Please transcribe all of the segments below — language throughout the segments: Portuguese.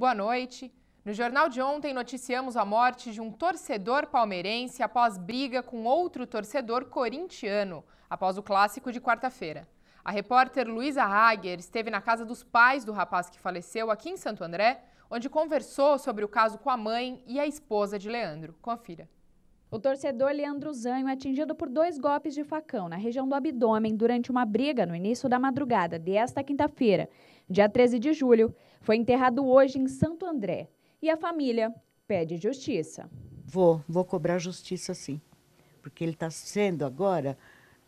Boa noite. No jornal de ontem, noticiamos a morte de um torcedor palmeirense após briga com outro torcedor corintiano, após o clássico de quarta-feira. A repórter Luísa Hager esteve na casa dos pais do rapaz que faleceu aqui em Santo André, onde conversou sobre o caso com a mãe e a esposa de Leandro. Confira. O torcedor Leandro Zanho, é atingido por dois golpes de facão na região do abdômen durante uma briga no início da madrugada desta quinta-feira, dia 13 de julho, foi enterrado hoje em Santo André. E a família pede justiça. Vou, vou cobrar justiça sim. Porque ele está sendo agora,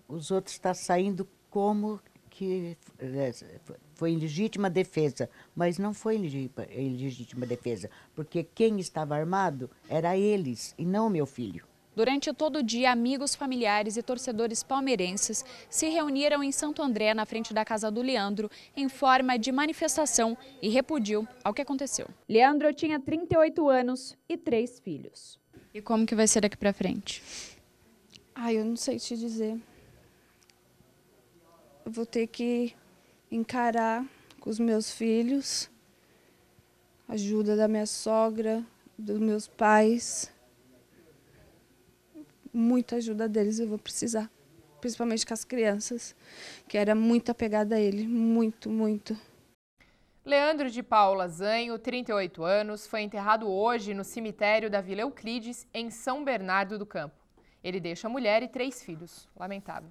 os outros estão tá saindo como que é, foi legítima defesa, mas não foi legítima defesa, porque quem estava armado era eles e não meu filho. Durante todo o dia, amigos, familiares e torcedores palmeirenses se reuniram em Santo André, na frente da casa do Leandro, em forma de manifestação e repudio ao que aconteceu. Leandro tinha 38 anos e três filhos. E como que vai ser daqui para frente? Ah, eu não sei te dizer. Eu vou ter que encarar com os meus filhos, ajuda da minha sogra, dos meus pais muita ajuda deles eu vou precisar. Principalmente com as crianças, que era muito apegada a ele, muito, muito. Leandro de Paula Zanho, 38 anos, foi enterrado hoje no cemitério da Vila Euclides, em São Bernardo do Campo. Ele deixa a mulher e três filhos. Lamentável.